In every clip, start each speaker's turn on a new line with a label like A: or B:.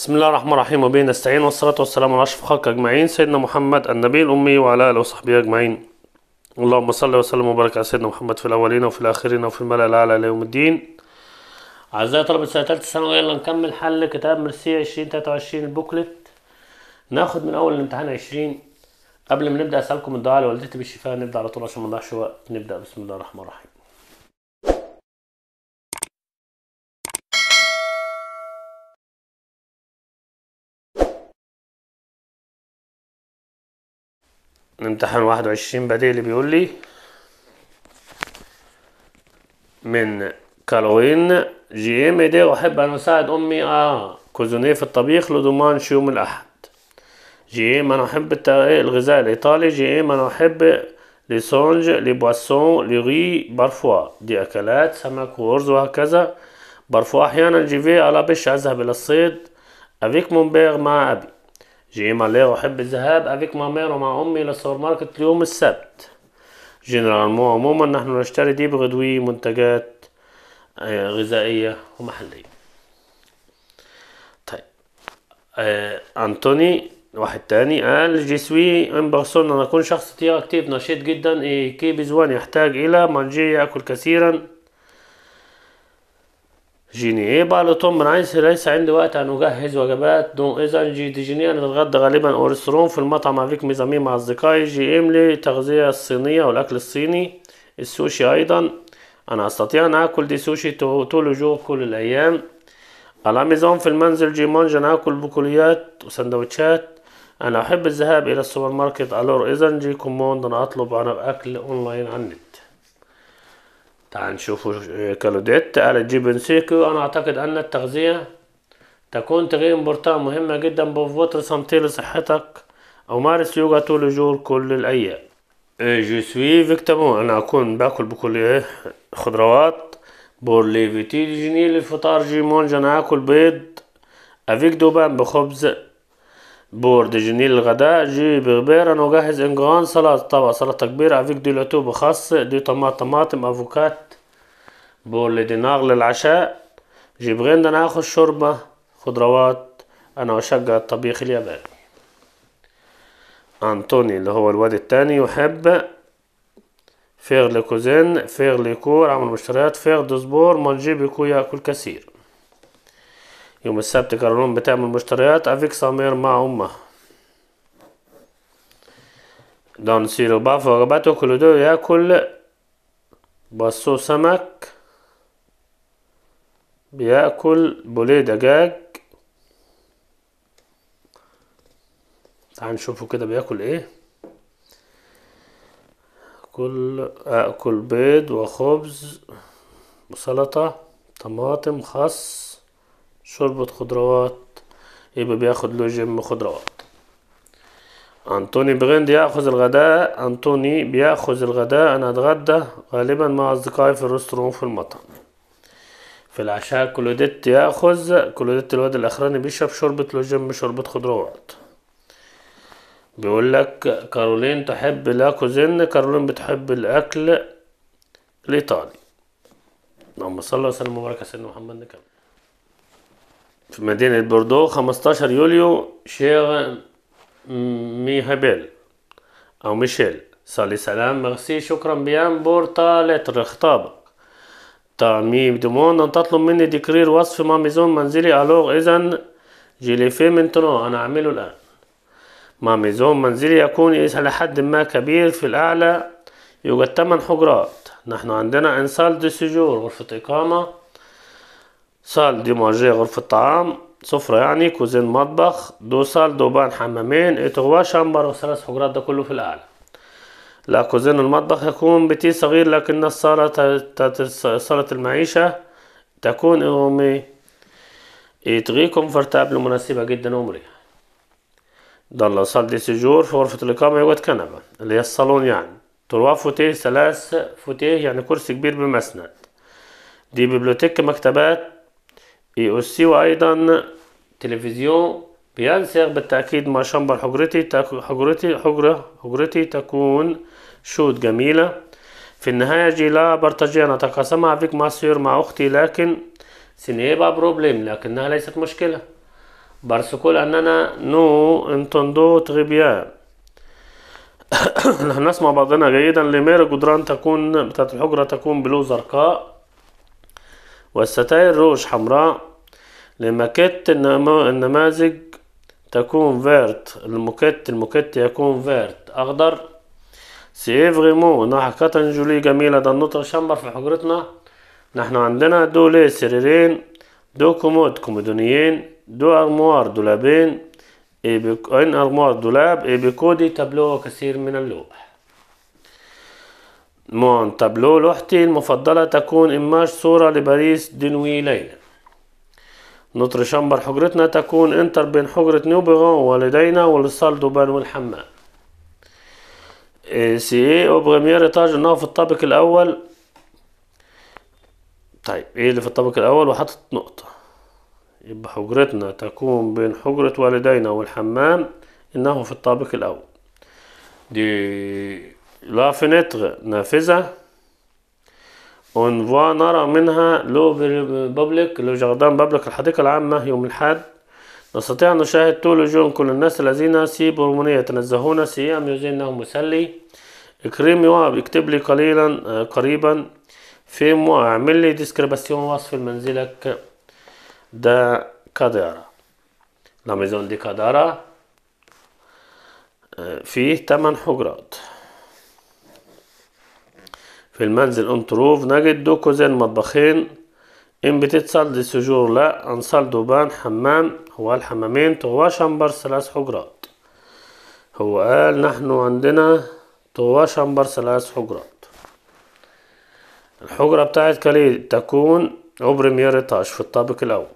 A: بسم الله الرحمن الرحيم وبين نستعين والصلاة والسلام على أشرف خلق أجمعين سيدنا محمد النبي الأمي وعلى آله وصحبه أجمعين اللهم صل وسلم وبارك على سيدنا محمد في الأولين وفي الآخرين وفي الملأ الأعلى إلى يوم الدين أعزائي طلبة سنة تالتة ثانوي يلا نكمل حل كتاب مرسي 2023 البوكلت ناخد من أول الامتحان 20 قبل ما نبدأ أسألكم الدعاء لوالدتي بالشفاء نبدأ على طول عشان ما نضيعش وقت نبدأ بسم الله الرحمن الرحيم الامتحان 21 بديل بيقول لي من كالوين جي ام إيه، دي أحب أن أساعد أمي آه كوزونيه في الطبيخ لضمان يوم الأحد جي ام إيه، أنا أحب الغذاء الإيطالي جي ام إيه، أنا أحب لي سونج لي بواسون لي غي بارفوا دي أكلات سمك وأرز وهكذا بارفوا أحيانا جي في على بش أذهب إلى الصيد أفيك بيغ مع أبي جي مالي أحب الذهاب أفيك ما مير ومع أمي للسوبر ماركت اليوم السبت جنرال مو عموما نحن نشتري دي بغدوي منتجات آه، غذائية ومحلية طيب آه، أنتوني واحد تاني قال جيسوي ان بيرسون ان اكون شخص تيار اكتيف نشيط جدا إيه، كي بزوان يحتاج الى مانجي ياكل كثيرا جينيه إيه بالوتون من عين ليس عندي وقت أن أجهز وجبات دون إذا جي دي جيني أنا أتغدى غالبا أورسترون في المطعم أفيك ميزامي مع أصدقائي جي إملي تغذية الصينية والأكل الصيني السوشي أيضا أنا أستطيع أن آكل دي سوشي طول الجوع كل الأيام على ميزون في المنزل جي مونج أنا آكل بكليات وسندوتشات أنا أحب الذهاب إلى السوبر ماركت ألور إذا جي كوموند أنا أطلب أنا أكل أونلاين على تعال نشوف إيه، كالوديت قالت جيب سيكو أنا أعتقد أن التغذية تكون تغيير مبرتان مهمة جدا بفوتر سنتي لصحتك أمارس يوغا طول جور كل الأيام إيه، جو سوي فيكتامون أنا أكون باكل بكل إيه خضروات بورلي جيني للفطار جيمون أنا آكل بيض أفيك دوبان بخبز بورد جنيل الغداء جي بغبير انا اجهز انجران سلطه طبعا سلطه كبيره افيك دي لاتو خاص دي طماطم طماطم افوكات بول دينار للعشاء جي بغين انا اخذ شوربه خضروات انا اشجع الطبيخ الياباني انطوني اللي هو الواد التاني يحب فيغ لكوزين فيغ ليكور عمل مشتريات فيغ دوزبور مانجي بيكو ياكل كثير يوم السبت كارولون بتعمل مشتريات افيك سامير مع امه دون سيرو باف ورباته كل دو ياكل بصو سمك بياكل بوليه دجاج تعال نشوفه كده بياكل ايه كل اكل آه، بيض وخبز وسلطه طماطم خس شوربة خضروات يبقى إيه بياخد له جيم خضروات أنطوني بغند يأخذ الغداء أنطوني بيأخذ الغداء أنا أتغدى غالبا مع أصدقائي في الريستورون في المطعم في العشاء كلوديت يأخذ كلوديت الواد الأخراني بيشرب شوربة لوجيم شوربة خضروات بيقول لك كارولين تحب لا كوزين كارولين بتحب الأكل الإيطالي اللهم صل وسلم وبارك على سيدنا محمد نكمل في مدينة بوردو 15 يوليو شير ميهابيل أو ميشيل صلي سلام مغسي شكرا بيان بورتا لتر خطابك تامي بدمون أن تطلب مني تكرير وصف ماميزون منزلي ألوغ إذا جيليفي من تنو أنا أعمله الآن ماميزون منزلي يكون إلى حد ما كبير في الأعلى يوجد 8 حجرات نحن عندنا إنسال دي سجور غرفة إقامة صال دي مانجي غرفة طعام سفرة يعني كوزين مطبخ دو صال دوبان حمامين اتغوا شامبر وثلاث حجرات ده كله في الأعلى لا كوزين المطبخ يكون بتي صغير لكن الصالة صالة المعيشة تكون إغمي تغي كومفرتابل مناسبة جدا ومريحة ضل صال دي سجور في غرفة الإقامة يوجد كنبة اللي هي الصالون يعني تروا فوتيه ثلاث فوتيه يعني كرسي كبير بمسند دي بيبلوتيك مكتبات اي او سي وايضا تلفزيون بينسر بالتأكيد ما شمبر حجرتي حجرتي حجرة حجرتي تكون شوت جميلة في النهاية جي لا برتجي انا تقاسمها فيك ماسور مع أختي لكن سنيبا بروبليم لكنها ليست مشكلة بارسكول أننا نو انتوندو تغيبيان نحن نسمع بعضنا جيدا لمير جدران تكون بتاعت الحجرة تكون بلو زرقاء والستائر روج حمراء لماكيت النماذج تكون فيرت الموكيت المكت يكون فيرت أخضر سي فريمون نحا كاتن جولي جميلة ده النطر شمبر في حجرتنا نحن عندنا دو لي سريرين دو كومود كومودونيين دو أرموار دولابين إن أرموار دولاب بكودي تابلو كثير من اللوح مون تابلو لوحتي المفضلة تكون إماج صورة لباريس دنوي ليلى نطر شمبر حجرتنا تكون انتر بين حجرة نوبغون والدينا والصال دوبان والحمام إيه، سي اي او بريمير ايطاج انه في الطابق الاول طيب ايه اللي في الطابق الاول وحطت نقطة يبقى حجرتنا تكون بين حجرة والدينا والحمام انه في الطابق الاول دي لا فينيتر نافذة on voit نرى منها لو بابليك لو جاردان بابليك الحديقة العامة يوم الأحد نستطيع أن نشاهد طول جون كل الناس الذين سي بورمونية يتنزهون سي أم مسلي إكريم يواب اكتب لي قليلا آه، قريبا في مو اعمل لي ديسكريباسيون وصف منزلك دا كادارا لا ميزون دي كادارا آه، فيه تمن حجرات في المنزل انتروف نجد دو كوزين مطبخين ان صال دي سجور لا انصال دوبان حمام هو الحمامين توا شمبر ثلاث حجرات هو قال نحن عندنا توا شمبر ثلاث حجرات الحجرة بتاعت كليل تكون عبر ميرتاج في الطابق الأول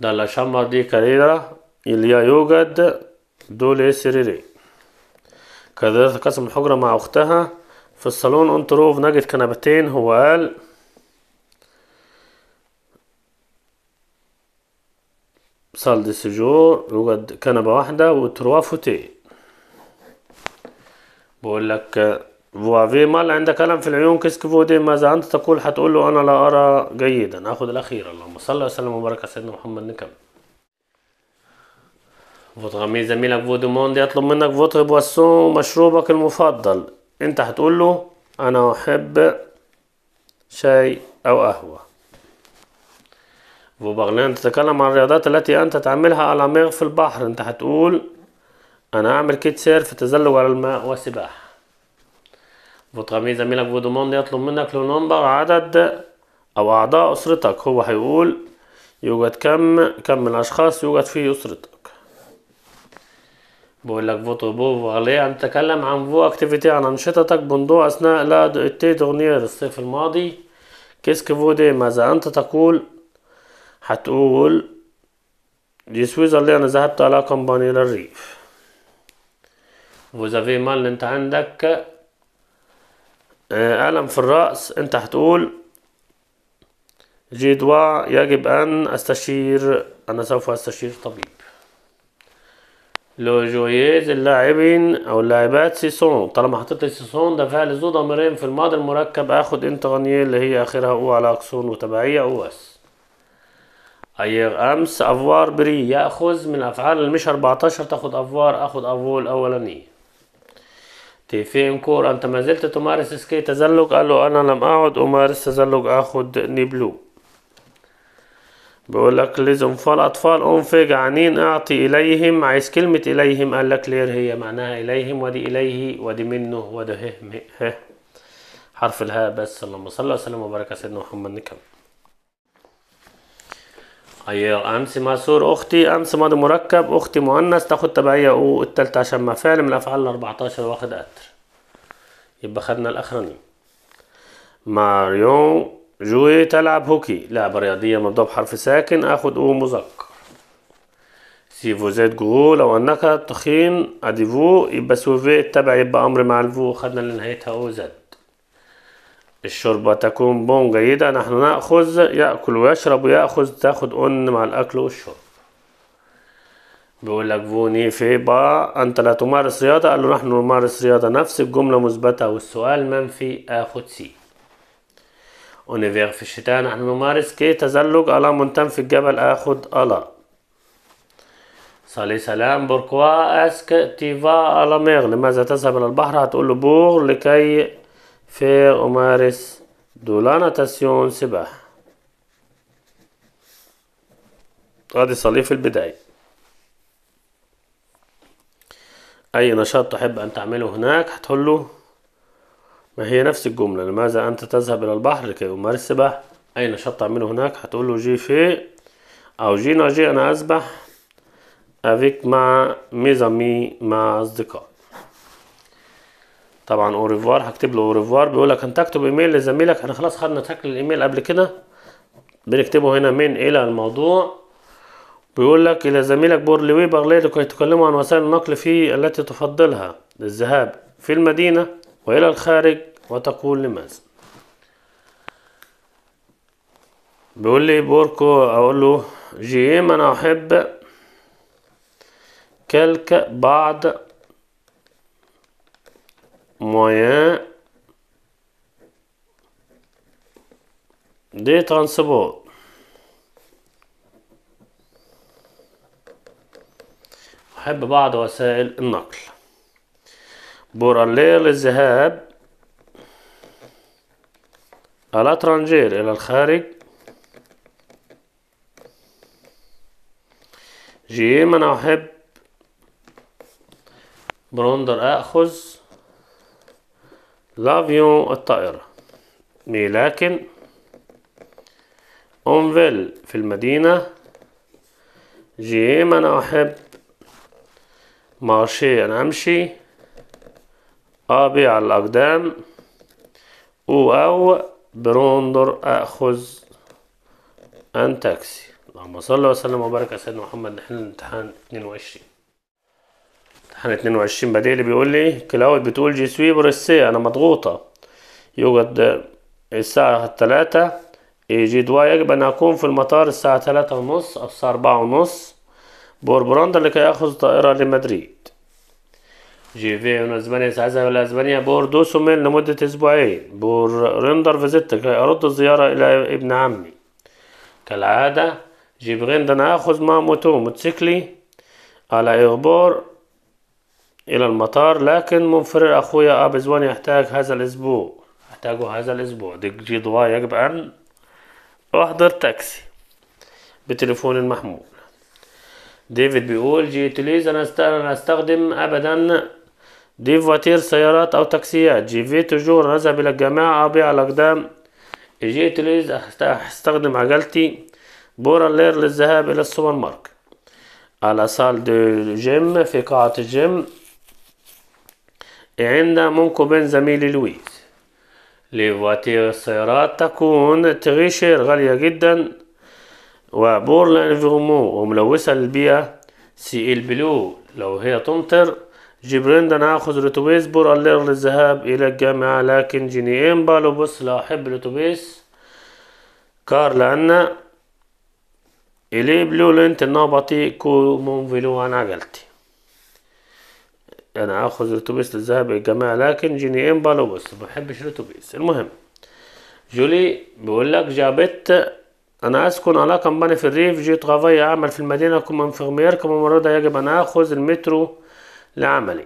A: ده لا شامبر دي كليلة اللي يوجد دول سريرين كذلك قسم الحجرة مع أختها في الصالون انتروف نجد كنبتين هو قال صال دي سجور يوجد كنبة واحدة وتروا فوتيه بقول لك فوافي مال عندك ألم في العيون كسك فودي ماذا أنت تقول هتقول له أنا لا أرى جيدا أخذ الأخير اللهم صل وسلم وبارك على سيدنا محمد نكمل فوت زميلك فودي موندي يطلب منك فوت بواسون مشروبك المفضل انت هتقول له انا احب شاي او قهوة فوبغلان تتكلم عن الرياضات التي انت تعملها على ميغ في البحر انت هتقول انا اعمل كيت سير في تزلج على الماء وسباحة فوتغامي زميلك vous يطلب منك لو نمبر عدد او اعضاء اسرتك هو هيقول يوجد كم كم من الاشخاص يوجد في اسرتك بقول لك فوتو بو فالي إيه، عم تتكلم عن فو اكتيفيتي عن أنشطتك بندو أثناء لا دوئتي دورنير الصيف الماضي كيسك فو دي ماذا أنت تقول هتقول دي اللي أنا ذهبت على كومباني للريف وإذا في مال أنت عندك ألم آه، في الرأس أنت هتقول جيدوا يجب أن أستشير أنا سوف أستشير طبيب لو جويز اللاعبين او اللاعبات سيسون طالما حطيت سيسون ده فعل زو ضميرين في الماضي المركب اخد انت انتغنية اللي هي اخرها او على اكسون وتبعية او اس ايغ امس افوار بري ياخذ من افعال المش 14 تاخد افوار اخد افول الاولانية تيفين كور انت ما زلت تمارس سكي تزلج قال له انا لم اعد امارس تزلج اخد نيبلو بيقول لك لزم فالاطفال أنفج عنين أعطي إليهم عايز كلمة إليهم قال لك لير هي معناها إليهم ودي إليه ودي منه وده ه حرف الهاء بس اللهم صل وسلم وبارك على سيدنا محمد نكمل أيوة أمس ماسور أختي أمس ماضي مركب أختي مؤنث تاخد تبعية أو التالتة عشان ما فعل من الأفعال 14 واخد اتر يبقى خدنا الأخراني ماريون جوي تلعب هوكي لعبة رياضية مبدأ بحرف ساكن آخد أو مذكر سي فوزيت جو لو أنك تخين أدي فو يبقى سوفي تبع يبقى أمر مع الفو خدنا لنهايتها أو زد الشوربة تكون بون جيدة نحن نأخذ يأكل ويشرب ويأخذ تاخد أن مع الأكل والشرب بيقولك فو فوني في با أنت لا تمارس رياضة قال له نحن نمارس رياضة نفس الجملة مثبتة والسؤال منفي آخد سي أونيفير في الشتاء نحن نمارس كي تزلج ألا منتم في الجبل آخد ألا صلي سلام بوركوا اسك تيفا ألا ميغ لماذا تذهب إلى البحر هتقول له بور لكي فير أمارس لا ناتاسيون سباحة غادي صلي في البداية أي نشاط تحب أن تعمله هناك هتقول له ما هي نفس الجملة لماذا أنت تذهب إلى البحر لكي أمارس السباحة أي نشاط تعمله هناك هتقول له جي في أو جي ناجي أنا أسبح أفيك مع ميزامي مع أصدقاء طبعا اوريفوار هكتب له اوريفوار بيقول لك انت اكتب ايميل لزميلك احنا خلاص خدنا تاكل الايميل قبل كده بنكتبه هنا من الى الموضوع بيقول لك الى زميلك بورلي ويبر لكي تكلمه عن وسائل النقل في التي تفضلها للذهاب في المدينه وإلى الخارج وتقول لماذا بيقول لي بوركو أقول له جيم أنا أحب كلك بعض moyens دي ترانسبور أحب بعض وسائل النقل بورالير للذهاب الاترانجير إلى الخارج جيم أنا أحب بروندر أخذ لافيون الطائرة مي لكن أونفيل في المدينة جيم أنا أحب مارشي أنا أمشي أبي على الأقدام أو أو بروندر أخذ أن تاكسي اللهم صل وسلم وبارك على سيدنا محمد نحن الامتحان 22 امتحان 22 بديلي بيقول لي كلاود بتقول جي سوي برسية أنا مضغوطة يوجد الساعة 3 اي جي دوا يجب أن أكون في المطار الساعة 3 ونص أو الساعة 4 ونص بور براندر لكي أخذ طائرة لمدريد جيفي هنا اسبانيا سأذهب الى اسبانيا بور دوسومين لمدة اسبوعين بور رندر فيزيتك ارد الزيارة الى ابن عمي كالعادة جيب انا اخذ مع موتو موتوسيكلي على اغبور الى المطار لكن منفرر اخويا أبزوان يحتاج هذا الاسبوع يحتاجه هذا الاسبوع ديك جي دوا يجب ان احضر تاكسي بتليفون المحمول ديفيد بيقول جي تليز انا استخدم ابدا دي فواتير سيارات أو تاكسيات جيفي توجور نذهب إلى الجماعة أبيع الأقدام جيتليز أستخدم عجلتي بورالير للذهاب إلى السوبر ماركت على سال دو جيم في قاعة الجيم عندنا مونكو بين زميلي لويس فواتير السيارات تكون تغيشير غالية جدا وبور لانفيرومون وملوثة للبيئة سي البلو لو هي تمطر جبران ده انا هاخد الاتوبيس بور للذهاب الى الجامعة لكن جنيين بالوبوس لا احب الاتوبيس كار لان الي بلو لنت انه بطيء كو منفلو أنا عجلتي انا آخذ الاتوبيس للذهاب الى الجامعة لكن جنيين بالوبوس ما بحبش الاتوبيس المهم جولي بيقول لك جابت أنا أسكن على كمباني في الريف جي ترافاي أعمل في المدينة كوم انفيرمير كما مرضى يجب أن آخذ المترو لعملي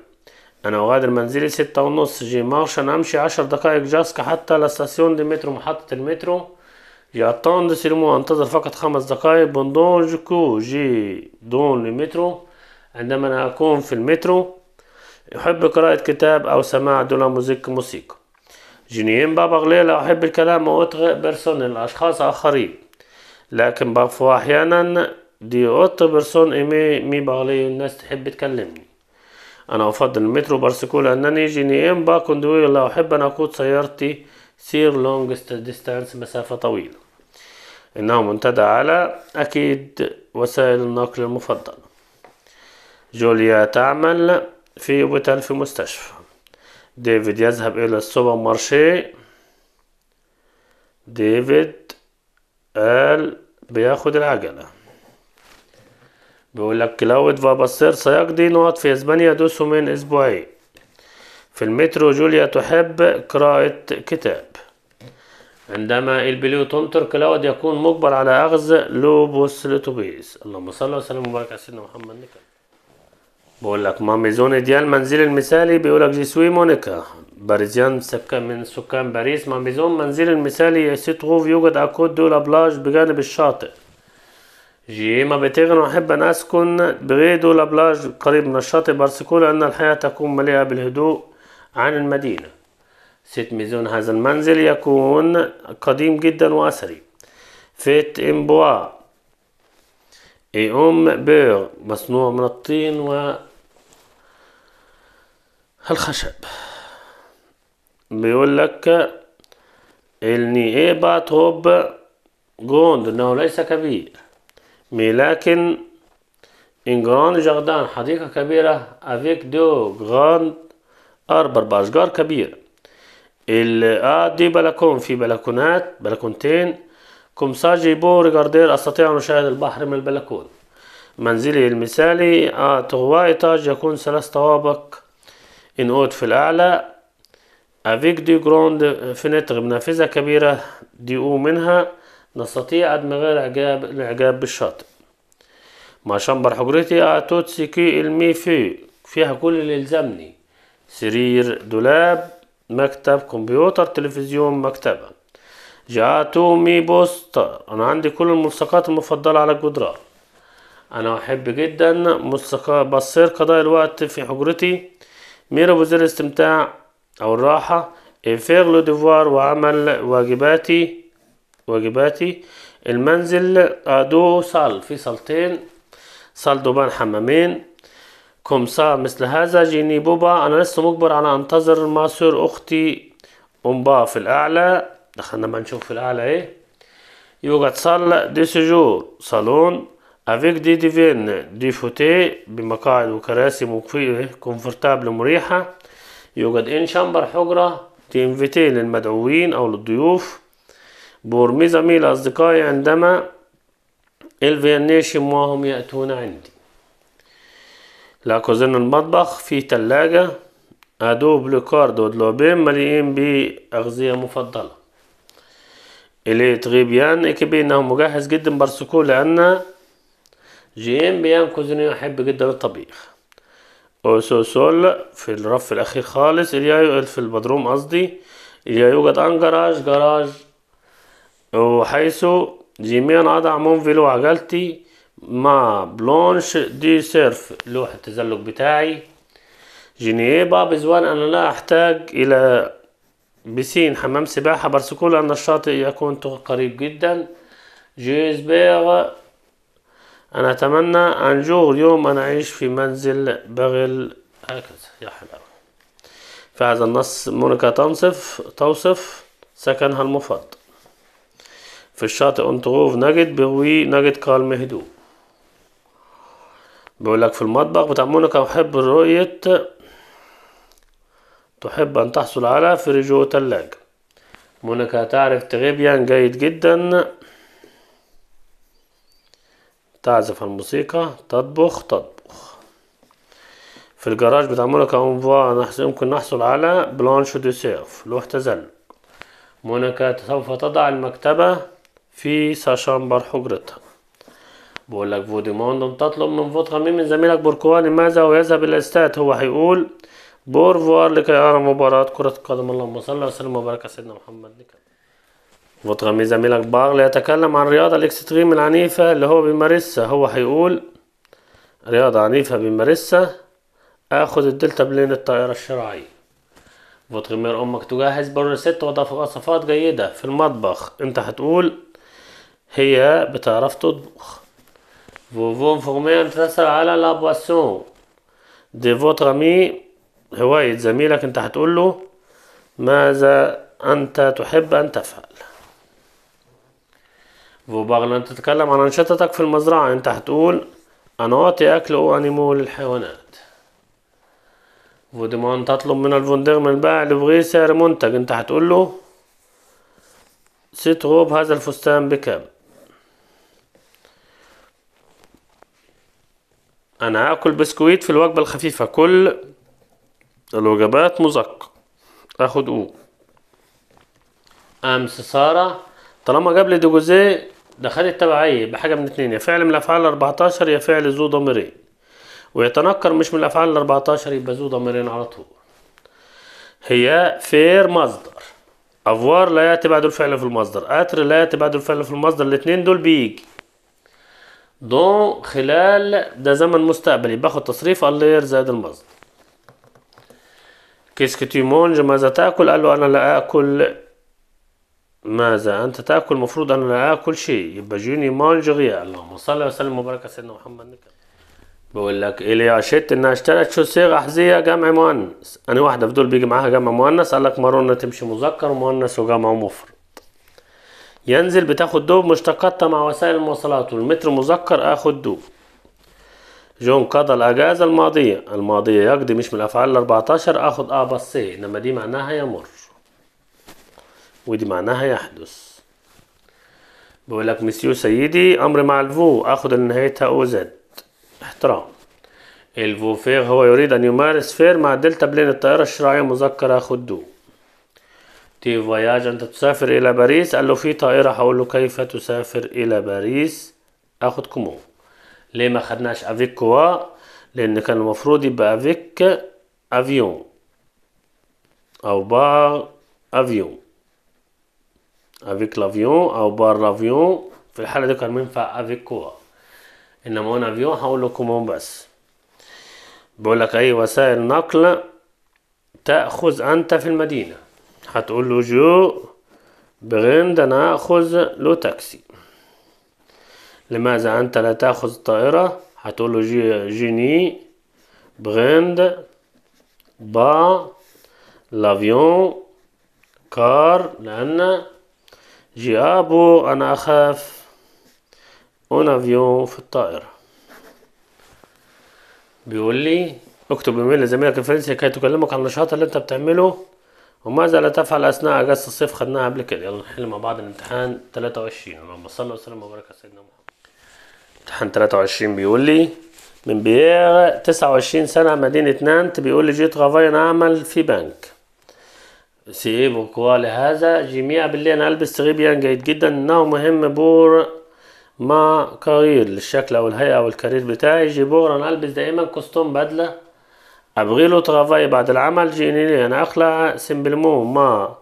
A: أنا أغادر منزلي ستة ونص جي مارشن أمشي عشر دقايق جاسكا حتى لستاسيون دي مترو محطة المترو جي دي سيرمو أنتظر فقط خمس دقايق بندون جكو جي دون المترو عندما أنا أكون في المترو أحب قراءة كتاب أو سماع دولا موزيك موسيقى جنيين بابا غليلة أحب الكلام اوتغ برسون الاشخاص آخرين لكن بقفو أحيانا دي اوت بيرسون إيمي مي بغلي الناس تحب تكلمني أنا أفضل المترو بارسيكولا أنني جينيان با كوندويل أحب أن أقود سيارتي سير لونج ديستانس مسافة طويلة إنه منتدى على أكيد وسائل النقل المفضلة جوليا تعمل في ويتال في مستشفى ديفيد يذهب إلى السوبر مارشي ديفيد قال بياخد العجلة بيقول لك كلاود فاباسير سيقضي نقط في اسبانيا دوسو من اسبوعين في المترو جوليا تحب قراءة كتاب عندما البليو تنطر كلاود يكون مجبر على أخذ لوبوس لتوبيس اللهم صل وسلم وبارك على سيدنا محمد نكا بقول لك ماميزون ديال منزل المثالي بيقول لك جيسوي مونيكا باريزيان سكان من سكان باريس ماميزون منزل المثالي سي تروف يوجد اكود دو لابلاج بجانب الشاطئ جيما بتغنى أحب أن أسكن بغيدو لابلاج قريب من الشاطئ بارسكو لأن الحياة تكون مليئة بالهدوء عن المدينة ست ميزون هذا المنزل يكون قديم جدا وأسري فيت إمبوا إي أم بير مصنوع من الطين و الخشب بيقول لك اي إيه باتوب جوند إنه ليس كبير لكن une grande jardin حديقة كبيرة avec deux grandes أربع باشجار كبير il a des في بلكونات بلكونتين كم ساجي بو ريغاردير أستطيع أن أشاهد البحر من البلكون منزلي المثالي آ آه، تغوا إيطاج يكون ثلاث طوابق ان اوت في الأعلى افيك دي غروند فينتر نافذة كبيرة دي أو منها نستطيع عدم غير إعجاب الإعجاب بالشاطئ مع شمبر حجرتي أعطوت كي المي في فيها كل اللي يلزمني سرير دولاب مكتب كمبيوتر تلفزيون مكتبة جاتو مي بوستر أنا عندي كل الملصقات المفضلة على الجدران أنا أحب جدا ملصقات بصير قضاء الوقت في حجرتي ميرو بوزير الاستمتاع أو الراحة إيفير لو ديفوار وعمل واجباتي واجباتي المنزل آه، دو صال في صالتين صال دوبان حمامين كومسا مثل هذا جيني بوبا أنا لسه مجبر على أنتظر ماسور أختي أمبا في الأعلى دخلنا ما نشوف في الأعلى إيه يوجد صال دي سجور صالون افيك دي ديفين دي فوتيه بمقاعد وكراسي مكفية كونفورتابل مريحة يوجد إن شامبر حجرة تنفيتيه للمدعوين أو للضيوف بورميزا زميل أصدقائي عندما الفيرنيشن وهم يأتون عندي لا كوزين المطبخ في تلاجة أدوب بلوكارد ودلوبين مليئين بأغذية مفضلة إلي تغيبيان إكبي إنه مجهز جدا برسكو لأن جيم بيان كوزيني يحب جدا الطبيخ أوسوسول في الرف الأخير خالص إلي في البدروم قصدي إلي يوجد أن جراج جراج وحيث جميع أضع مونفيلو عجلتي مع بلونش دي سيرف لوح التزلج بتاعي جنيبا بزوان أنا لا أحتاج إلى بسين حمام سباحة برسكول أن الشاطئ يكون قريب جدا جيزبيغ أنا أتمنى أن جور يوم أنا أعيش في منزل بغل هكذا يا حلاوة فهذا النص مونيكا تنصف توصف سكنها المفضل في الشاطئ انتروف نجد بروي نجد كالم هدوء بقولك في المطبخ بتاع مونيكا أحب رؤية تحب أن تحصل على فريجو تلاجة مونيكا تعرف تغيبيان جيد جدا تعزف الموسيقى تطبخ تطبخ في الجراج بتاع مونيكا اونفوا يمكن نحصل على بلانش دو سيرف لوح تزلج مونيكا سوف تضع المكتبة في ساشامبر حجرتها بقول لك فوديموند تطلب من فوت خميم من زميلك بركواني ماذا ويذهب الى الاستاد هو هيقول بورفوار لكي ارى مباراة كرة القدم اللهم صل وسلم وبارك على سيدنا محمد فوت خميم زميلك باغل يتكلم عن الرياضة الاكستريم العنيفة اللي هو بيمارسها هو هيقول رياضة عنيفة بيمارسها اخذ الدلتا بلين الطائرة الشراعية فوتغمير امك تجهز بر ست وضع وصفات جيدة في المطبخ انت هتقول هي بتعرف تطبخ فوفو فورمي تسأل على لابواسون دي فوتر امي هواية زميلك انت هتقول له ماذا انت تحب ان تفعل فوباغل انت تتكلم عن انشطتك في المزرعة انت هتقول انا اعطي اكل او انيمو للحيوانات فوديمان تطلب من الفندق من البائع لبغي سعر منتج انت هتقول له سي روب هذا الفستان بكام انا هاكل بسكويت في الوجبه الخفيفه كل الوجبات مزق اخد او امس ساره طالما جاب لي دوجوزيه دخلت تبعيه التبعيه بحاجه من اتنين يا فعل من الافعال 14 يا فعل ذو ضميرين ويتنكر مش من الافعال ال 14 يبقى ذو ضميرين على طول هي فير مصدر افوار لا ياتي بعد الفعل في المصدر اتر لا ياتي بعد الفعل في المصدر الاتنين دول بيجي دون خلال ده زمن مستقبلي باخد تصريف اللير زائد المصدر كيسك مونج ماذا تأكل قال له أنا لا أكل ماذا أنت تأكل المفروض أنا لا أكل شيء يبقى جوني مونج غيا اللهم صل وسلم وبارك على سيدنا محمد نكمل بقول لك إلي عشت إنها اشترت شو صيغة احذيه جمع مؤنث أنا واحدة في دول بيجي معاها جمع مؤنث قال لك مرونة تمشي مذكر ومؤنث وجمع مفرد ينزل بتاخد دوب مشتقات مع وسائل المواصلات والمتر مذكر اخد دوب جون قضى الأجازة الماضية الماضية يقضي مش من الأفعال الأربعتاشر آخد اه بس إيه، إنما دي معناها يمر ودي معناها يحدث بقول لك مسيو سيدي أمر مع الفو آخد نهايتها أو زد احترام الفو فيغ هو يريد أن يمارس فير مع دلتا بلين الطائرة الشراعية مذكر آخد دو دي فواياج انت تسافر الى باريس قال له في طائره هقول له كيف تسافر الى باريس اخد كومون ليه ما خدناش افيك كوا لان كان المفروض يبقى افيك افيون او بار افيون افيك لافيون او بار لافيون في الحاله دي كان منفع افيك كوا انما هنا افيون هقول له كومون بس بقول لك اي وسائل نقل تاخذ انت في المدينه هتقول له جو بغند أنا اخذ لو تاكسي لماذا أنت لا تأخذ الطائرة هتقول له جي جيني بغند با لافيون كار لأن جي أبو أنا أخاف اون افيون في الطائرة بيقول لي اكتب ايميل لزميلك الفرنسي كي تكلمك عن النشاط اللي انت بتعمله وماذا لا تفعل أثناء أجازة الصيف خدناها قبل كده يلا نحل مع بعض الامتحان 23 اللهم صل وسلم وبارك على سيدنا محمد امتحان 23 بيقول لي من بيير 29 سنة مدينة نانت بيقول لي جيت غافاين أعمل في بنك سي إيه بوكوا لهذا جميع باللي أنا ألبس تغيبيان يعني جيد جدا إنه مهم بور ما كارير للشكل أو الهيئة أو الكارير بتاعي جيبور أنا ألبس دائما كوستوم بدلة ابغي له ترافاي بعد العمل جيني لي انا اخلع سمبلمو ما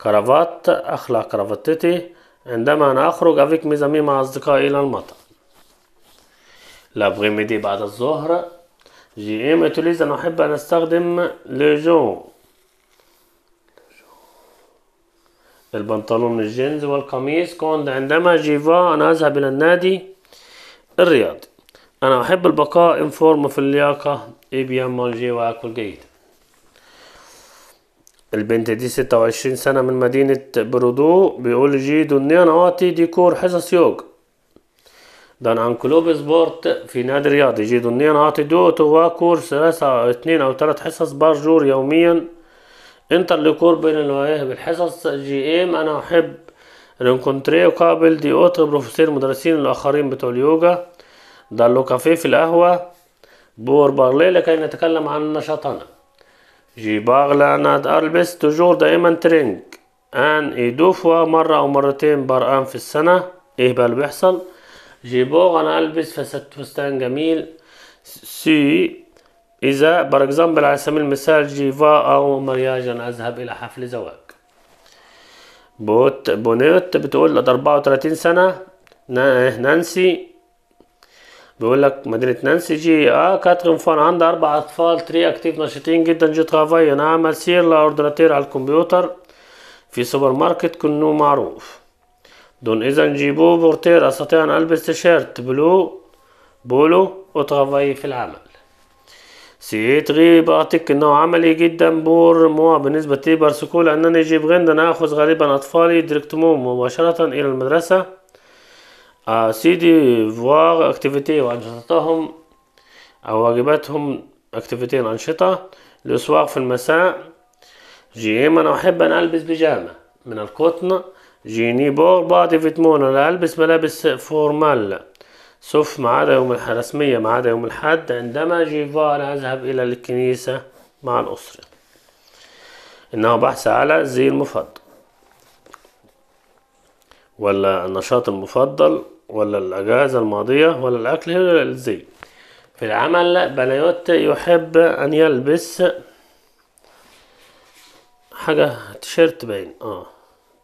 A: كرافات اخلع كرافتتي عندما انا اخرج افيك ميزامي مع اصدقائي الى المطعم لابغي ميدي بعد الظهر جي إيم اتوليز انا احب ان استخدم جون البنطلون الجينز والقميص كوند عندما جيفا انا اذهب الى النادي الرياضي انا احب البقاء انفورم في اللياقه اي بي ام جي واكل جيد البنت دي ستة وعشرين سنة من مدينة برودو بيقول جي دنيا نواطي ديكور حصص يوغ دان عن كلوب سبورت في نادي رياضي جي دنيا نواطي دو تو كورس ثلاثة أو اثنين أو ثلاث حصص بار جور يوميا انتر لكور بين الوايه الحصص جي ام أنا أحب رنكونتري وقابل دي أوتر بروفيسير المدرسين الآخرين بتوع اليوجا دان لو كافيه في القهوة بور بارلي لكي نتكلم عن نشاطنا جي باغلا ناد ألبس تجور دائما ترينج أن إيدوفوا مرة أو مرتين برقان في السنة إيه بل بيحصل جي بوغ أنا ألبس فستان جميل سي إذا بار إكزامبل على سبيل المثال جيفا أو مرياج أنا أذهب إلى حفل زواج بوت بونيت بتقول لدى أربعة وتلاتين سنة نانسي بيقول لك مدينه نانسي جي اه كاترين فان عندها اربع اطفال تري اكتيف نشيطين جدا جي ترافاي انا عمل سير لاوردناتير على الكمبيوتر في سوبر ماركت كنو معروف دون اذا جيبو بورتير استطيع ان البس تيشيرت بلو بولو وترافاي في العمل سي تغي بعطيك انه عملي جدا بور مو بالنسبة لي بارسكول انني جيب غند انا اخذ غالبا اطفالي ديركتمون مباشرة الى المدرسة آه، سيدي فوار اكتيفيتي وانشطتهم او واجباتهم اكتيفيتي انشطة الاسواق في المساء جيم انا إيه، احب ان البس بيجامة من القطن جيني بور بادي فيتمون انا البس ملابس فورمال سوف ما عدا يوم الرسمية ما عدا يوم الحد عندما جي فوار اذهب الى الكنيسة مع الاسرة انه بحث على الزي المفضل ولا النشاط المفضل ولا الأجازة الماضية ولا الأكل ولا الزي في العمل بليوت يحب أن يلبس حاجة تيشيرت باين اه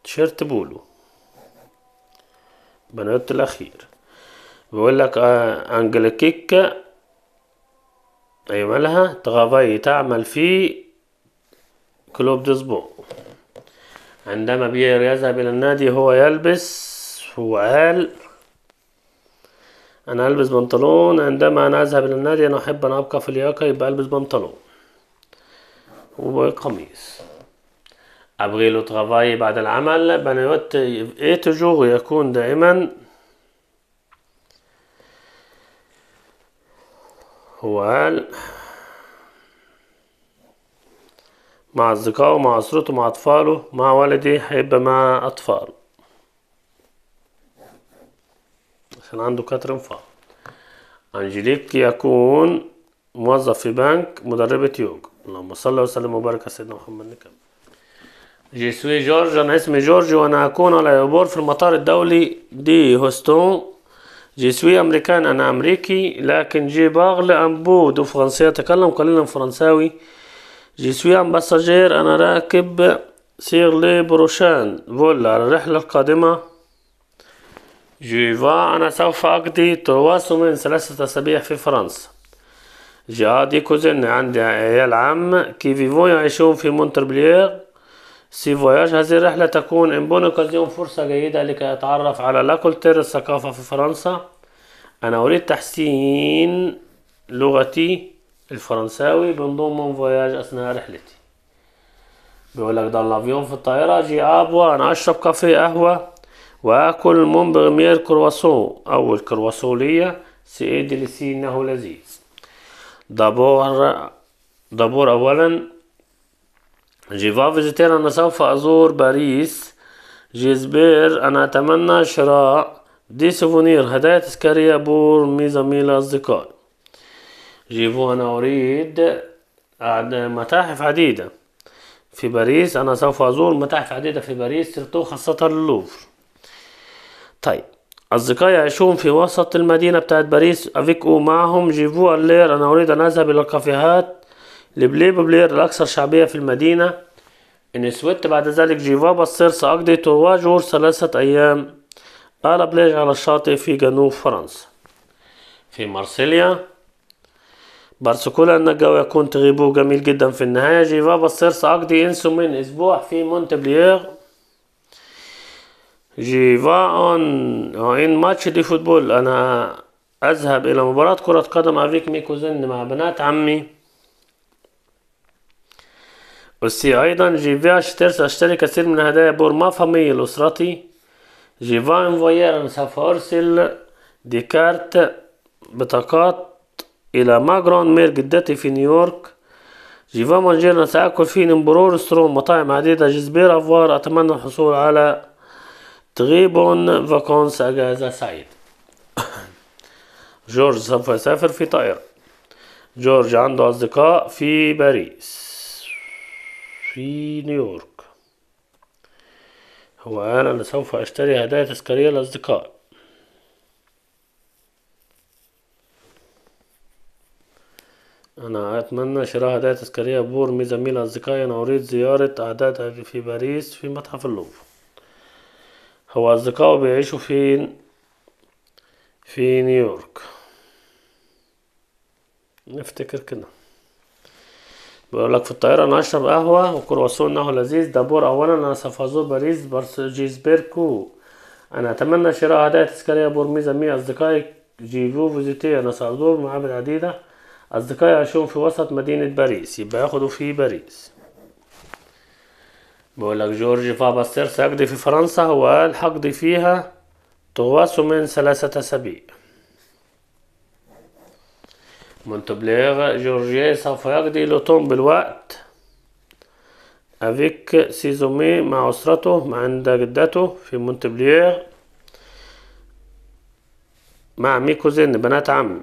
A: تيشيرت بولو بليوت الأخير بيقول لك آه أنجليكيكا أي مالها تغافي تعمل في كلوب ديسبو عندما بيير يذهب إلى النادي هو يلبس وقال أنا ألبس بنطلون عندما أنا أذهب إلى النادي أنا أحب أن أبقى في اللياقة يبقى ألبس بنطلون وقميص أبغي لو ترافاي بعد العمل بنوت إيه توجور يكون دائما هو قال مع أصدقائه مع أسرته مع أطفاله مع والدي هيبقى مع أطفاله عشان عنده كتر انفاق أنجليك يكون موظف في بنك مدربة يوغا اللهم صل وسلم وبارك على سيدنا محمد نكمل جي سوي جورج أنا اسمي جورج وأنا أكون على يابور في المطار الدولي دي هوستون جي سوي أمريكان أنا أمريكي لكن جي باغل أمبو دو فرنسية أتكلم قليلا فرنساوي جي سوي أمباساجير أنا راكب سير لي بروشان فول على الرحلة القادمة جيفا أنا سوف أقضي طواس من ثلاثة أسابيع في فرنسا جادي كوزين عندي عيال عم كيفيفو يعيشون في مونتربليير سي فواياج هذه الرحلة تكون إن بون أوكازيون فرصة جيدة لكي أتعرف على لاكولتير الثقافة في فرنسا أنا أريد تحسين لغتي الفرنساوي بنضم مون فواياج أثناء رحلتي بيقول لك ده في الطائرة جي أبوا أنا أشرب كافيه قهوة وأكل من بغمير كرواسون أو الكرواسولية سيدي لسي إنه لذيذ دابور دابور أولا جيفا فيجيتير أنا سوف أزور باريس جيزبير أنا أتمنى شراء دي سوفونير هدايا تذكارية بور ميزا ميلا جيفو أنا أريد متاحف عديدة في باريس أنا سوف أزور متاحف عديدة في باريس خاصة اللوفر طيب أصدقائي يعيشون في وسط المدينة بتاعت باريس أفيك أو معهم جيفو اللير أنا أريد أن أذهب إلى الكافيهات لبلي بلير الأكثر شعبية في المدينة إن سويت بعد ذلك جيفا بصير سأقضي تواجور ثلاثة أيام على بليج على الشاطئ في جنوب فرنسا في مارسيليا بارسكولا أن الجو يكون تغيبو جميل جدا في النهاية جيفا بصير سأقضي إنسو من أسبوع في مونتبليير جيفا اون ان ماتش دي فوتبول انا اذهب الى مباراة كرة قدم افيك مي كوزن مع بنات عمي وسي أيضا جيفا اشترس أشتري كثير من هدايا بور ما فامي لأسرتي جيفا انفوير أنا سوف أرسل ديكارت بطاقات إلى ماجرون مير جدتي في نيويورك جيفا مانجير سأكل في نمبرور ستروم مطاعم عديدة جزبير أفوار أتمنى الحصول على تري بون فاكونس أجازة سعيد جورج سوف يسافر في طائرة جورج عنده أصدقاء في باريس في نيويورك هو قال أنا سوف أشتري هدايا تذكارية لأصدقائي أنا أتمنى شراء هدايا تذكارية بور ميزاميل أصدقائي أنا أريد زيارة أعداد في باريس في متحف اللوفر هو أصدقائه بيعيشوا فين في نيويورك نفتكر كده بيقول لك في الطيارة أنا أشرب قهوة وكرواسون إنه لذيذ دابور أولا أنا سوف أزور باريس جيزبيركو أنا أتمنى شراء هدايا تذكارية بورميزا مي أصدقائي جيفو فيزيتي أنا سأزور معابد عديدة أصدقائي يعيشون في وسط مدينة باريس يبقى ياخدوا في باريس بقول لك جورج فاباستير سيقضي في فرنسا والحقد فيها تغوص من ثلاثة أسابيع مونتبليغ جورجي سوف يقضي لوتون بالوقت افيك سيزومي مع أسرته عند جدته في مونتبليغ مع ميكوزين بنات عم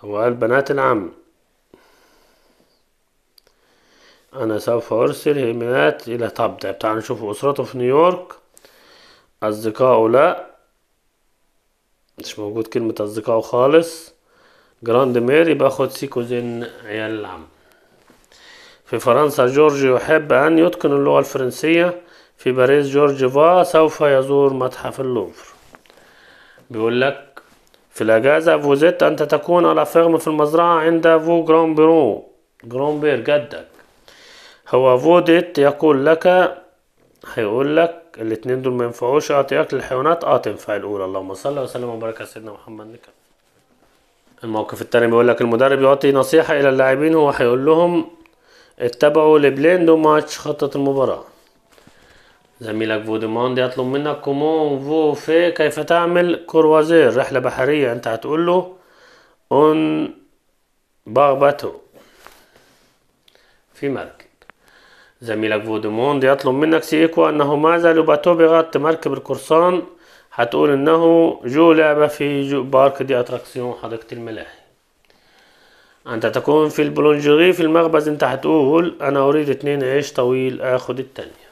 A: هو قال بنات العم أنا سوف أرسل هيمنات إلى طبدة طيب، تعالوا نشوف أسرته في نيويورك أصدقائه لا مش موجود كلمة أصدقائه خالص جراند ميري باخد سي كوزين عيال العم في فرنسا جورج يحب أن يتقن اللغة الفرنسية في باريس جورج فا سوف يزور متحف اللوفر بيقول لك في الأجازة فوزيت أنت تكون على فغم في المزرعة عند فو جران بيرو جران بير جدك هو فودت يقول لك هيقول لك الاتنين دول ما ينفعوش اعطي اكل الحيوانات اه تنفع الاولى اللهم صل وسلم وبارك على سيدنا محمد نكا. الموقف التاني بيقول لك المدرب يعطي نصيحة الى اللاعبين هو هيقول لهم اتبعوا لبلين دو ماتش خطة المباراة زميلك فوديموند يطلب منك كومون فو في كيف تعمل كروازير رحلة بحرية انت هتقول له اون باغباتو في مرة زميلك فودموند يطلب منك سيكو أنه ماذا باتو بتبغت مركب القرصان هتقول إنه جو لعبة في جو بارك دي أتراكسيون حديقة الملاهي أنت تكون في البلونجيري في المخبز أنت هتقول أنا أريد اتنين عيش طويل آخد التانية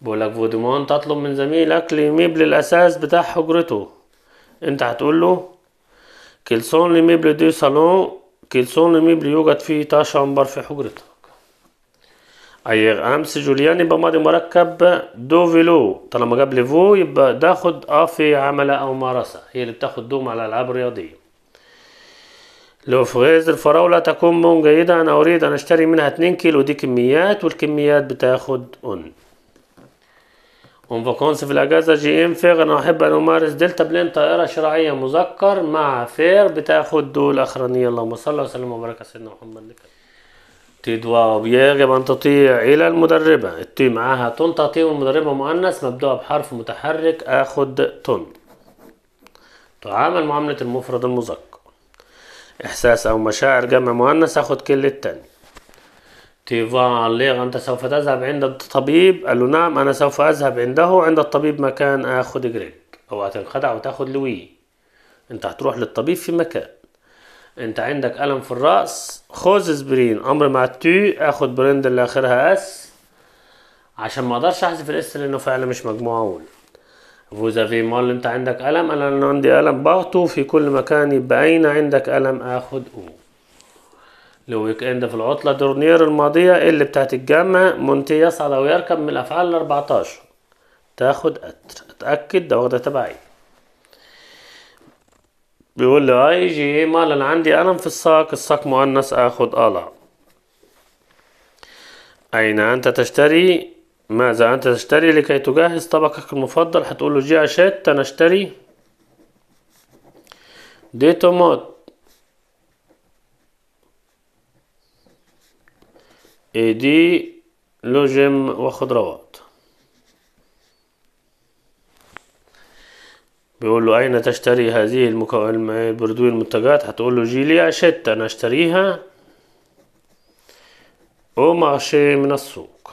A: بقولك فودمون تطلب من زميلك لميبل الأساس بتاع حجرته أنت هتقول له كيلسون لميبل دي صالون كيلسون لميبل يوجد فيه تاشامبر في حجرته اي أمس جولياني يبقى ماضي مركب دو فيلو طالما جاب لي فو يبقى تاخد اه في عمل او ممارسة هي اللي بتاخد دوم على الالعاب الرياضية لو فغيز الفراولة تكون من جيدة أنا أريد أن أشتري منها اتنين كيلو دي كميات والكميات بتاخد أون اون فاكونس في الأجازة جي إم فيغ أنا أحب أن أمارس دلتا بلين طائرة شراعية مذكر مع فير بتاخد دول أخرانية اللهم صل وسلم وبارك على سيدنا محمد تدوى ويجب أن تطيع إلى المدربة التي معاها تن تعطيه المدربة مؤنث مبدوء بحرف متحرك آخد تن تعامل معاملة المفرد المذكر إحساس أو مشاعر جمع مؤنث آخد كل كلة تيفا تيفاليغ أنت سوف تذهب عند الطبيب قال له نعم أنا سوف أذهب عنده عند الطبيب مكان آخد جريج أو هتنخدع وتاخد لوي أنت هتروح للطبيب في مكان انت عندك الم في الراس خذ اسبرين امر مع التو اخد برند اللي اخرها اس عشان ما اقدرش احذف الاس لانه فعلا مش مجموعه اولى فوزافي مال انت عندك الم انا لانه عندي الم باخده في كل مكان يبقى اين عندك الم اخد او ويك اند في العطله دورنير الماضيه اللي بتاعت الجامعة مونتي يصعد او يركب من الافعال ال 14 تاخد اتر اتاكد ده واخده تبعيه بيقول لي اي جي مالا عندي ألم في الساق الساق مؤنث آخذ ألا أين أنت تشتري ماذا أنت تشتري لكي تجهز طبقك المفضل هتقول له جي أشت أنا أشتري دي تومات دي لوجم وخضروات بيقول له أين تشتري هذه المكو... المنتجات هتقول له جيليا انا اشتريها أو مارشي من السوق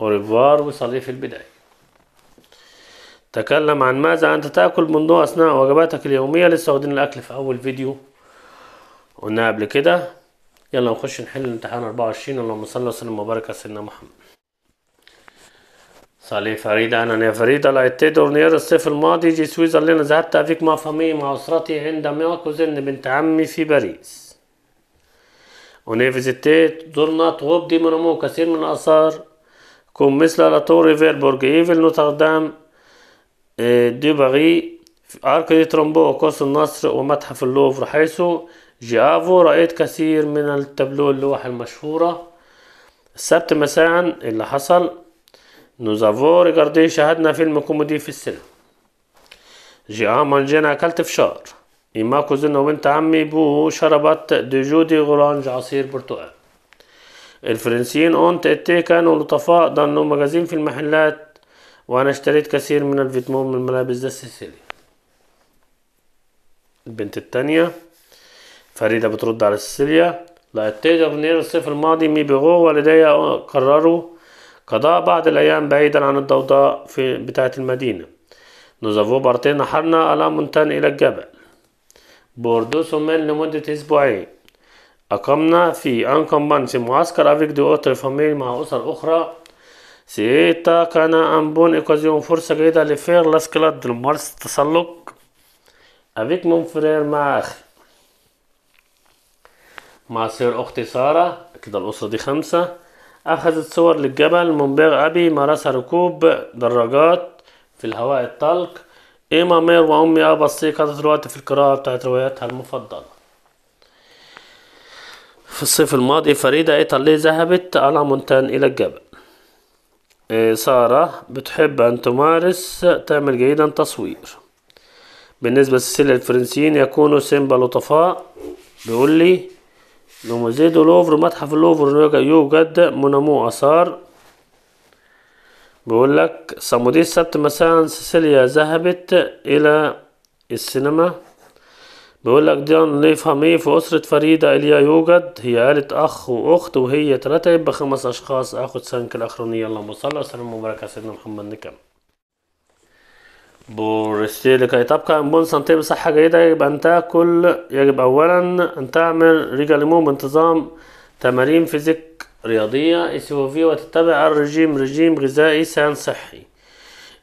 A: أوريفوار وصلي في البداية تكلم عن ماذا أنت تأكل منذ أثناء وجباتك اليومية لسه واخدين الأكل في أول فيديو قلناها قبل كده يلا نخش نحل امتحان 24 اللهم صل وسلم وبارك على سيدنا محمد صالي فريدة انا يا فريدة لعبت دورنير الصيف الماضي جي سويسرلاند ذهبت أفيك مع فامي مع أسرتي عندما أقزن بنت عمي في باريس ونيفزيتي زرنا طوب دي مرمو كثير من الآثار كوم مثل لاتور فير برج إيفل نوتردام دي باغي أرك دي ترومبو وقوس النصر ومتحف اللوفر حيث جافو رأيت كثير من التابلو اللوح المشهورة السبت مساء اللي حصل Nous avons regardé شاهدنا فيلم كوميدي في السينما. جي أعمل جينا أكلت فشار. إما كوزن وبنت عمي بو شربت دي جودي غرانج عصير برتقال. الفرنسيين أونت إتي كانوا لطفاء ضلوا مجازين في المحلات وأنا اشتريت كثير من الفيتمون من الملابس ده السيسيلي. البنت التانية فريدة بترد على سيسيليا لأتي فينير الصيف الماضي مي بيغو والدي قرروا قضاء بعض الأيام بعيدا عن الضوضاء في بتاعة المدينة نزافو بارتين نحرنا على مونتان إلى الجبل بوردو سومين لمدة أسبوعين أقمنا في أن في معسكر أفيك دي أوتر فاميل مع أسر أخرى سيتا كان أن بون إكوزيون فرصة جيدة لفير لاسكلاد لممارسة التسلق أفيك مون فرير مع أخي مع سير أختي سارة كده الأسرة دي خمسة أخذت صور للجبل منبغ أبي مارسها ركوب دراجات في الهواء الطلق إيما مير وأمي أبا الصيك قضت الوقت في القراءة بتاعت رواياتها المفضلة في الصيف الماضي فريدة إيطالية ذهبت على مونتان إلى الجبل إيه، سارة بتحب أن تمارس تعمل جيدا تصوير بالنسبة للسلة الفرنسيين يكونوا سيمبا لطفاء بيقول لي لوموزي دو لوفر متحف اللوفر يوجد منمو آثار بيقول لك صمودي السبت مساء سيسيليا ذهبت إلى السينما بيقول لك ديان ليف في أسرة فريدة إليا يوجد هي قالت أخ وأخت وهي ترتب بخمس أشخاص آخد سنك الأخرانية اللهم صل وسلم وبركة سيدنا محمد نكمل بورشتي لكي تبقى أنبون سنتي بصحة جيدة يبقى أن تأكل يجب أولا أن تعمل ريجاليمون بانتظام تمارين فيزيك رياضية في وتتبع الرجيم رجيم غذائي سان صحي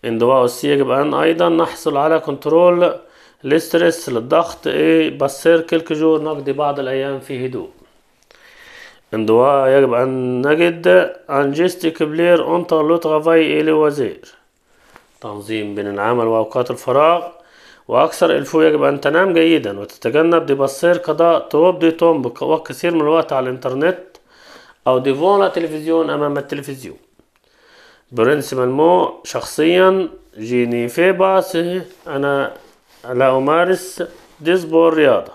A: انضواء السي يجب أن أيضا نحصل على كنترول للستريس للضغط إيه بسير كل جور نقضي بعض الأيام في هدوء انضواء يجب أن نجد انجستي كبلير انتر لوت لو تغافاي إلي وزير تنظيم بين العمل وأوقات الفراغ وأكثر الفو يجب أن تنام جيدا وتتجنب ديباسير قضاء توب دي توم وكثير من الوقت على الإنترنت أو ديفون تلفزيون أمام التلفزيون برنس ملمو شخصيا جيني في باسه أنا لا أمارس ديسبور رياضة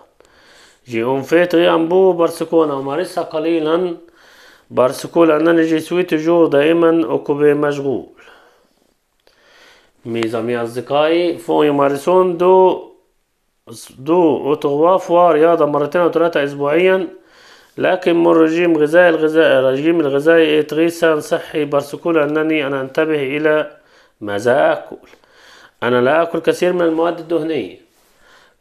A: جيون في تغيامبو برسكون أمارسها قليلا برسكون لأنني جي سويت جو دائما أكوبي مشغول ميزامي أصدقائي فوق يمارسون دو دو وطهوا فوا رياضة مرتين أو ثلاثة أسبوعيا لكن من رجيم غذائي الغذائي الرجيم الغذائي تغيسا صحي برسكول أنني أنا أنتبه إلى ماذا أكل أنا لا أكل كثير من المواد الدهنية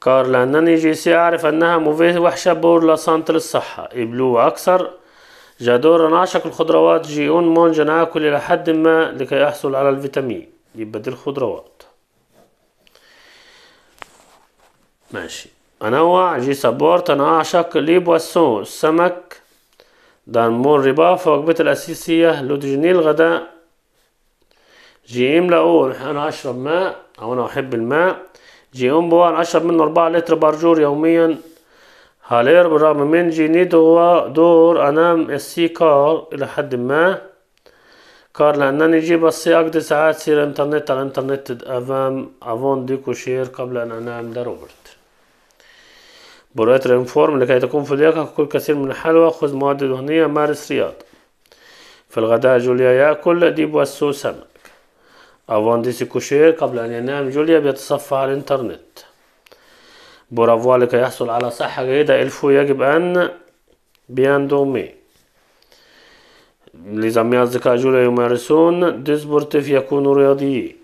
A: كار لأنني جيسي أعرف أنها مفيدة وحشة بور سنتر للصحة إبلو أكثر جادور أنا أعشق الخضروات جيون مونج أنا أكل إلى حد ما لكي أحصل على الفيتامين يبقى دي الخضروات ماشي انوع جي سبورت انا اعشق لي بواسون السمك مون ربا في وجبتي الاساسيه لودجيني الغداء جي ام لاول انا اشرب ماء او انا احب الماء جي ام بوا انا اشرب منه أربعة لتر بارجور يوميا هالير بالرغم من جي نيدو دور انام السيكار الى حد ما کار لە نەنیجی بە سێ ئەک دەسەعات سیر ئەتەرنێت تا ئەتەرنێت ئەڤم ئەڤۆن دیک و شێر قبل أن أنام دەڕوبرد برواية الانفورم لكي تكون فضيلتك كل كثير من الحلوى خذ مواد دهنية مارس رياضة في الغداء جوليا يأكل ديب والسو سمك أفون ديسي كوشير قبل أن ينام جوليا بيتصفى على الإنترنت برافو لكي يحصل على صحة جيدة إلفو يجب أن بيندومي les الكاجولا يمارسون ديسبورتيف يكونوا رياضيين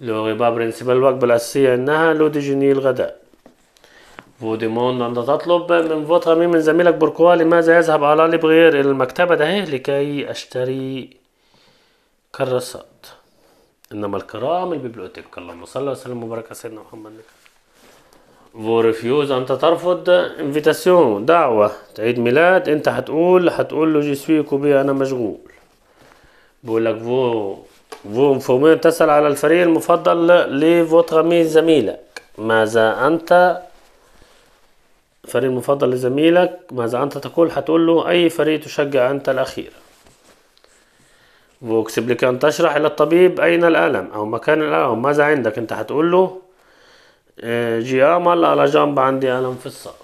A: لوغيبا برينسيبال الوجبة الأساسية إنها لو ديجيني الغداء فوديمون عند تطلب من فوتغامي من زميلك بوركوا لماذا يذهب على ليبغير إلى المكتبة ده لكي أشتري كراسات إنما الكرام البيبليوتيك اللهم صل وسلم وبارك على سيدنا محمد ريفيوز انت ترفض انفيتاسيون دعوة عيد ميلاد انت هتقول هتقول له جي سوي كوبي انا مشغول بقول لك فو فو مفهومين تسأل على الفريق المفضل لفوتر مي زميلك ماذا انت فريق مفضل لزميلك ماذا انت تقول هتقول له اي فريق تشجع انت الاخير فو اكسبليك ان تشرح الى الطبيب اين الالم او مكان الالم ماذا عندك انت هتقول له جيام هلا على جنب عندي ألم في الساق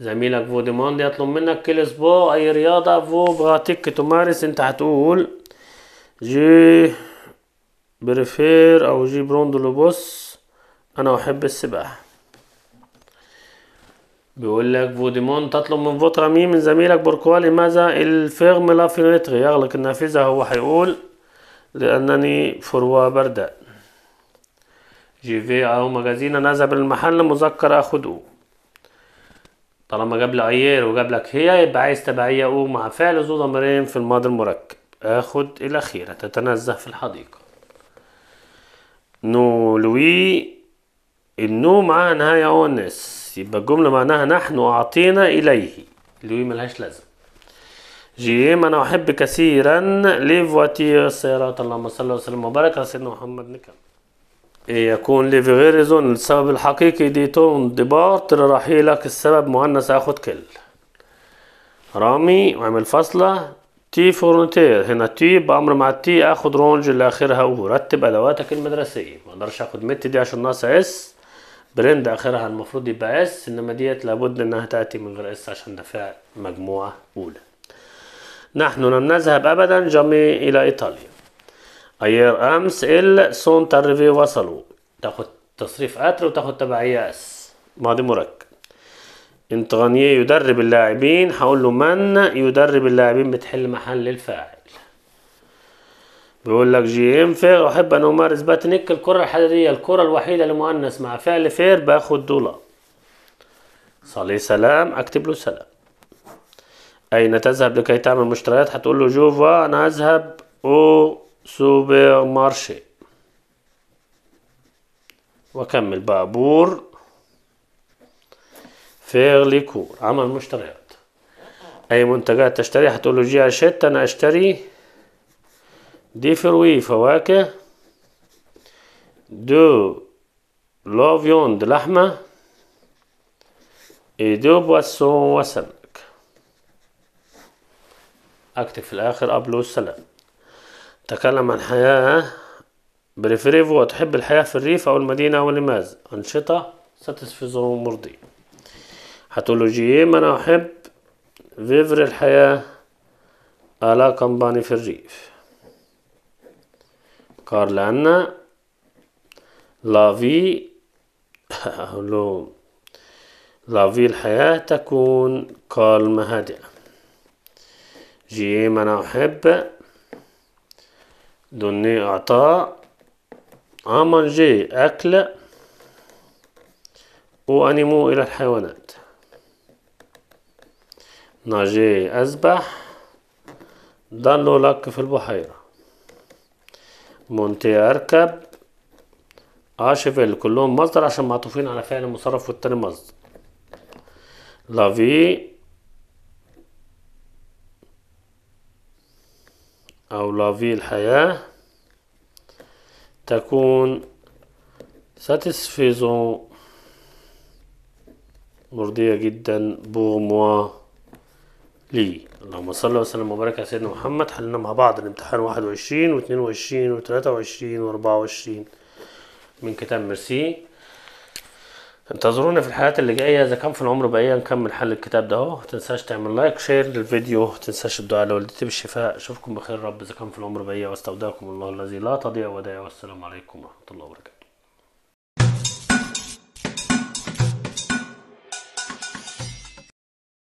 A: زميلك فوديموند يطلب منك كل اسبوع اي رياضة فو بغاتك تمارس انت هتقول جي بريفير او جي بروندولوبوس انا احب السباحة بيقول لك فوديمون تطلب من فوترا مين من زميلك بوركوالي ماذا الفيرم لا فينيتري يغلق النافذة هو هيقول لأنني فروة برداء جيفي او آه، مجازين انا اذهب للمحل مذكر اخده طالما جاب لي عيار وجاب لك هي يبقى عايز تبعية او مع فعل ذو ضميرين في الماضي المركب اخد الاخيرة تتنزه في الحديقة نو لوي النو معاها نهاية اونس يبقى الجملة معناها نحن اعطينا اليه لوي ملهاش لازم جيم انا احب كثيرا لي فواتير السيارات اللهم صل وسلم وبارك على سيدنا محمد نكمل إيه، يكون لي في ريزون السبب الحقيقي دي تون ديبارت لرحيلك السبب مهندس اخد كل رامي وعمل فاصلة تي فورنتير هنا تي بأمر مع تي اخد رونج اللي اخرها ورتب أدواتك المدرسية مقدرش اخد مت دي عشان ناقصها اس برند آخرها المفروض يبقى اس انما ديت لابد انها تأتي من غير اس عشان ده مجموعة أولى نحن لم نذهب أبدا جميع إلى إيطاليا غير امس ال سون ترفي وصلوا تاخد تصريف أتر وتاخد تبعية اس ماضي مركب انتغانييه يدرب اللاعبين هقول له من يدرب اللاعبين بتحل محل الفاعل بيقول لك جي ام فير احب ان امارس باتنيك الكره الحديديه الكره الوحيده لمؤنث مع فعل فير باخد دولار صلي سلام اكتب له سلام اين تذهب لكي تعمل مشتريات هتقول له جوفا انا اذهب او سوبر مارشي وكمل بابور فير ليكور عمل مشتريات اي منتجات تشتريها هتقول له جي اشيت انا اشتري دي فروي فواكه دو لو فيوند لحمه اي دو بواسون وسمك اكتب في الاخر ابلو السلام تكلم عن حياة بريفريفو وتحب الحياة في الريف أو المدينة ولماذا أنشطة ستسفزه مرضي جيم إيه؟ أنا أحب فيفر الحياة على كمباني في الريف قال لأن لا في لا في الحياة تكون كالمة هادئة جيم إيه؟ أنا أحب دوني اعطاء امانجي أكل و animaux إلى الحيوانات ناجي أسبح ضلوا لك في البحيرة مونتي أركب أشفل كلهم مصدر عشان معطوفين على فعل مصرف والتاني مصدر لافي أو لا في الحياة تكون ساتيسفيزون مرضية جدا بوغ موا لي اللهم صل وسلم وبارك على سيدنا محمد حلنا مع بعض الامتحان واحد وعشرين واثنين وعشرين وثلاثة وعشرين واربعة وعشرين من كتاب مرسي انتظرونا في الحلقات اللي جايه اذا كان في العمر بقيه نكمل حل الكتاب ده اهو متنساش تعمل لايك شير للفيديو متنساش الدعاء لوالدتي بالشفاء اشوفكم بخير رب اذا كان في العمر بقيه واستودعكم الله الذي لا تضيع ودائعه والسلام عليكم ورحمه الله وبركاته